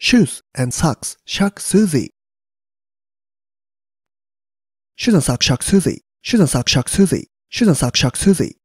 shoes and socks, shark Susie. Shoes and socks, shark Susie. Shoes and socks, shark Susie. Shoes and socks, shark Susie.